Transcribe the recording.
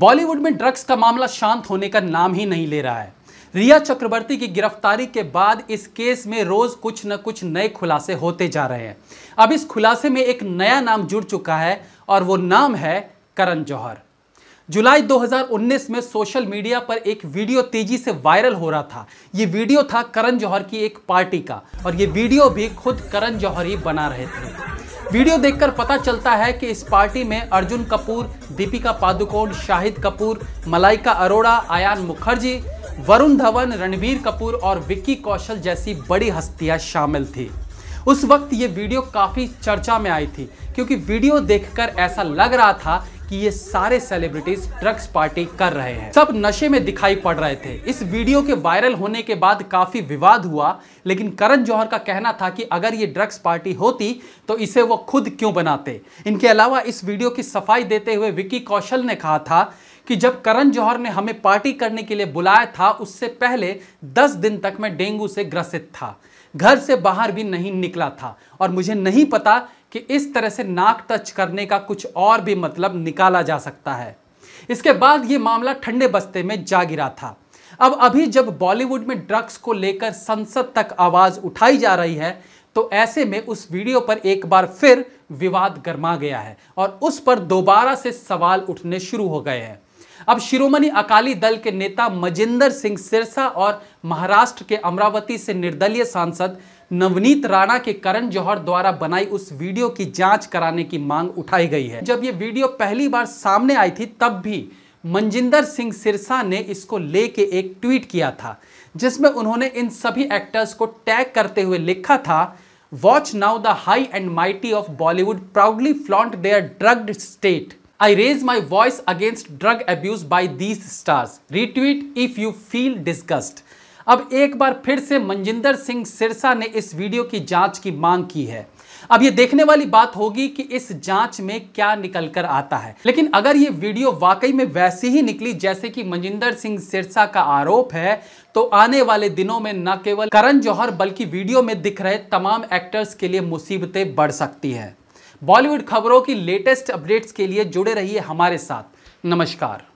बॉलीवुड में ड्रग्स का मामला शांत होने का नाम ही नहीं ले रहा है रिया चक्रवर्ती की गिरफ्तारी के बाद इस केस में रोज कुछ न कुछ नए खुलासे होते जा रहे हैं अब इस खुलासे में एक नया नाम जुड़ चुका है और वो नाम है करण जौहर जुलाई 2019 में सोशल मीडिया पर एक वीडियो तेजी से वायरल हो रहा था ये वीडियो था करण जौहर की एक पार्टी का और ये वीडियो भी खुद करण जौहर ही बना रहे थे वीडियो देखकर पता चलता है कि इस पार्टी में अर्जुन कपूर दीपिका पादुकोण शाहिद कपूर मलाइका अरोड़ा आयान मुखर्जी वरुण धवन रणबीर कपूर और विक्की कौशल जैसी बड़ी हस्तियां शामिल थी उस वक्त ये वीडियो काफ़ी चर्चा में आई थी क्योंकि वीडियो देखकर ऐसा लग रहा था कि ये सारे सेलिब्रिटीज ड्रग्स पार्टी कर रहे हैं सब नशे में दिखाई पड़ रहे थे इस वीडियो के वायरल होने के बाद काफी विवाद हुआ लेकिन करण जौहर का कहना था कि अगर ये ड्रग्स पार्टी होती तो इसे वो खुद क्यों बनाते इनके अलावा इस वीडियो की सफाई देते हुए विक्की कौशल ने कहा था कि जब करण जौहर ने हमें पार्टी करने के लिए बुलाया था उससे पहले दस दिन तक मैं डेंगू से ग्रसित था घर से बाहर भी नहीं निकला था और मुझे नहीं पता कि इस तरह से नाक टच करने का कुछ और भी मतलब निकाला जा सकता है इसके बाद ये मामला ठंडे बस्ते में जा गिरा था अब अभी जब बॉलीवुड में ड्रग्स को लेकर संसद तक आवाज़ उठाई जा रही है तो ऐसे में उस वीडियो पर एक बार फिर विवाद गर्मा गया है और उस पर दोबारा से सवाल उठने शुरू हो गए हैं अब शिरोमणि अकाली दल के नेता मजिंदर सिंह सिरसा और महाराष्ट्र के अमरावती से निर्दलीय सांसद नवनीत राणा के करण जौहर द्वारा बनाई उस वीडियो की जांच कराने की मांग उठाई गई है जब ये वीडियो पहली बार सामने आई थी तब भी मंजिंदर सिंह सिरसा ने इसको लेके एक ट्वीट किया था जिसमें उन्होंने इन सभी एक्टर्स को टैग करते हुए लिखा था watch now the high and mighty of Bollywood proudly flaunt their drugged state I raise my voice against drug abuse by these stars retweet if you feel disgust. अब एक बार फिर से मंजिंदर सिंह सिरसा ने इस वीडियो की जांच की मांग की है अब ये देखने वाली बात होगी कि इस जांच में क्या निकल कर आता है लेकिन अगर ये वीडियो वाकई में वैसी ही निकली जैसे कि मंजिंदर सिंह सिरसा का आरोप है तो आने वाले दिनों में न केवल करण जौहर बल्कि वीडियो में दिख रहे तमाम एक्टर्स के लिए मुसीबतें बढ़ सकती हैं बॉलीवुड खबरों की लेटेस्ट अपडेट्स के लिए जुड़े रहिए हमारे साथ नमस्कार